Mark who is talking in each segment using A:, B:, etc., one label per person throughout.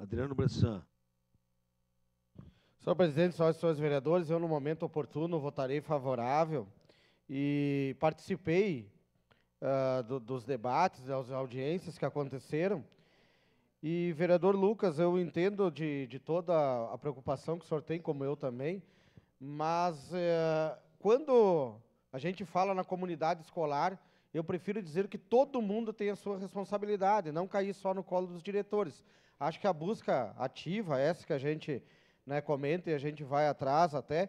A: Adriano Bressan. Senhor presidente, senhoras e senhores vereadores, eu, no momento oportuno, votarei favorável e participei uh, do, dos debates, das audiências que aconteceram. E, vereador Lucas, eu entendo de, de toda a preocupação que o senhor tem, como eu também, mas uh, quando a gente fala na comunidade escolar, eu prefiro dizer que todo mundo tem a sua responsabilidade, não cair só no colo dos diretores. Acho que a busca ativa, essa que a gente né, comenta e a gente vai atrás até,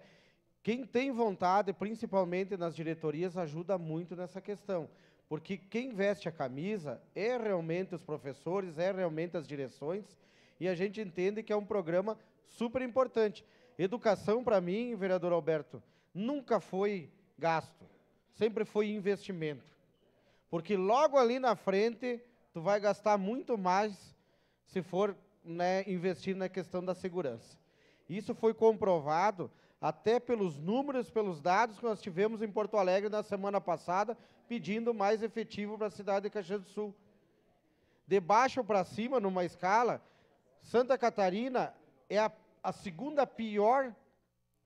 A: quem tem vontade, principalmente nas diretorias, ajuda muito nessa questão. Porque quem veste a camisa é realmente os professores, é realmente as direções, e a gente entende que é um programa super importante. Educação, para mim, vereador Alberto, nunca foi gasto, sempre foi investimento. Porque logo ali na frente, tu vai gastar muito mais se for né, investir na questão da segurança. Isso foi comprovado até pelos números, pelos dados que nós tivemos em Porto Alegre na semana passada, pedindo mais efetivo para a cidade de Caxias do Sul. De baixo para cima, numa escala, Santa Catarina é a, a segunda pior,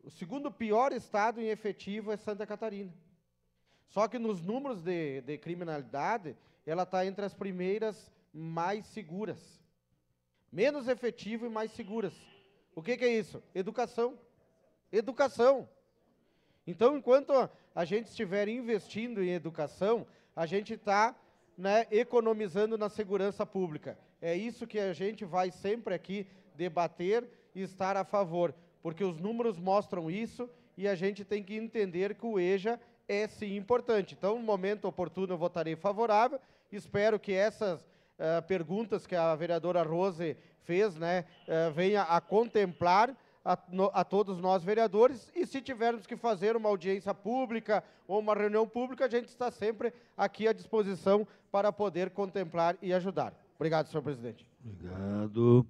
A: o segundo pior estado em efetivo é Santa Catarina. Só que nos números de, de criminalidade, ela está entre as primeiras mais seguras. Menos efetivo e mais seguras. O que, que é isso? Educação. Educação. Então, enquanto a gente estiver investindo em educação, a gente está né, economizando na segurança pública. É isso que a gente vai sempre aqui debater e estar a favor, porque os números mostram isso e a gente tem que entender que o EJA é sim importante. Então, no momento oportuno, eu votarei favorável. Espero que essas uh, perguntas que a vereadora Rose fez né, uh, venha a contemplar a, no, a, todos nós vereadores e se tivermos que fazer uma audiência pública ou uma reunião pública, a gente está sempre aqui à disposição para poder contemplar e ajudar. Obrigado, senhor presidente. Obrigado.